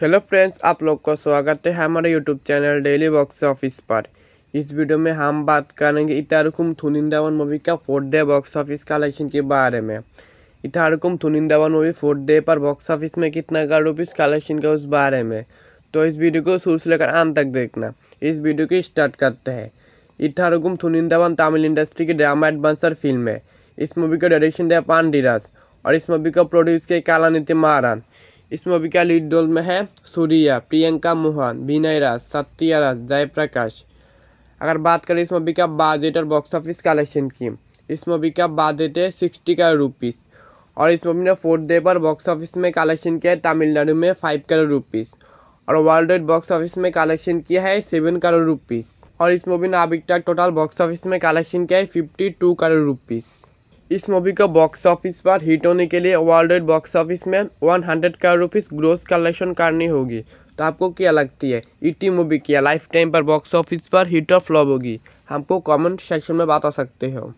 hello friends आप लोग को स्वागत है हमारे YouTube channel daily box office पर इस वीडियो में हम बात करेंगे इतारकुम थुनिंदावन मूवी का fourth day box office collection के बारे में Etharkkum Thunindhavan movie fourth day पर बॉक्स ऑफिस में कितना करोड़ रुपीज़ कलेक्शन का उस बारे में तो इस वीडियो को शुरू से लेकर आम तक देखना इस वीडियो को स्टार्ट करते हैं इतारकुम थुनिंदावन तमिल इंडस्ट्री की ड्रामा एडवेंसर फिल्म है इस मूवी का डायरेक्शन दिया पांडिराज और इस मूवी को प्रोड्यूस किया कालानिति महारान इसमें अभी क्या लीड रोल में है सूर्या प्रियंका मोहन विनय राज सत्या राज जयप्रकाश अगर बात करें इसमें अभी क्या बजट और बॉक्स ऑफिस कलेक्शन की इस मूवी का बजट है सिक्सटी करोड़ रुपीज़ और इस मूवी ने फोर्थ डे पर बॉक्स ऑफिस में कलेक्शन किया है तमिलनाडु में फाइव करोड़ रुपीज़ और वर्ल्ड वाइड बॉक्स ऑफिस में कलेक्शन किया है सेवन करोड़ रुपीज़ और इस मूवी ने अभी तक टोटल बॉक्स ऑफिस में कलेक्शन किया है फिफ्टी टू करोड़ रुपीज़ इस मूवी को बॉक्स ऑफिस पर हिट होने के लिए वर्ल्ड वाइड बॉक्स ऑफिस में 100 करोड़ रुपीस ग्रोस कलेक्शन करनी होगी तो आपको क्या लगती है इटी मूवी क्या लाइफ टाइम पर बॉक्स ऑफिस पर हिट और फ्लॉप होगी हमको कमेंट सेक्शन में बता सकते हो